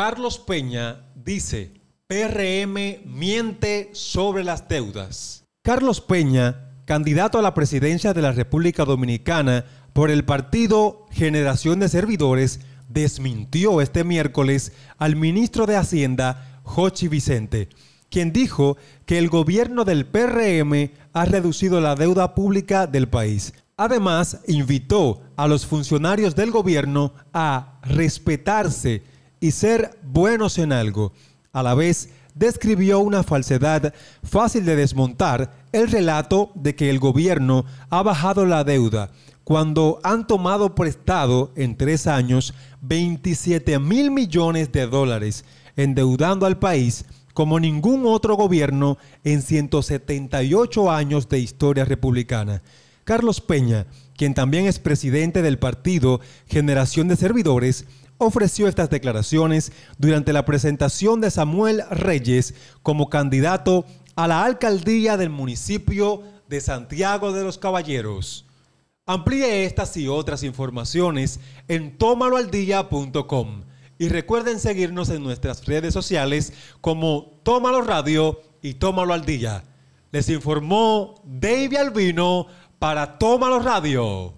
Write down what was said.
Carlos Peña dice, PRM miente sobre las deudas. Carlos Peña, candidato a la presidencia de la República Dominicana por el partido Generación de Servidores, desmintió este miércoles al ministro de Hacienda, Jochi Vicente, quien dijo que el gobierno del PRM ha reducido la deuda pública del país. Además, invitó a los funcionarios del gobierno a respetarse y ser buenos en algo. A la vez, describió una falsedad fácil de desmontar, el relato de que el gobierno ha bajado la deuda cuando han tomado prestado en tres años 27 mil millones de dólares, endeudando al país como ningún otro gobierno en 178 años de historia republicana. Carlos Peña, quien también es presidente del partido Generación de Servidores, ofreció estas declaraciones durante la presentación de Samuel Reyes como candidato a la alcaldía del municipio de Santiago de los Caballeros. Amplíe estas y otras informaciones en tómaloaldía.com y recuerden seguirnos en nuestras redes sociales como Tómalo Radio y Tómalo al Les informó David Albino para Tómalo Radio.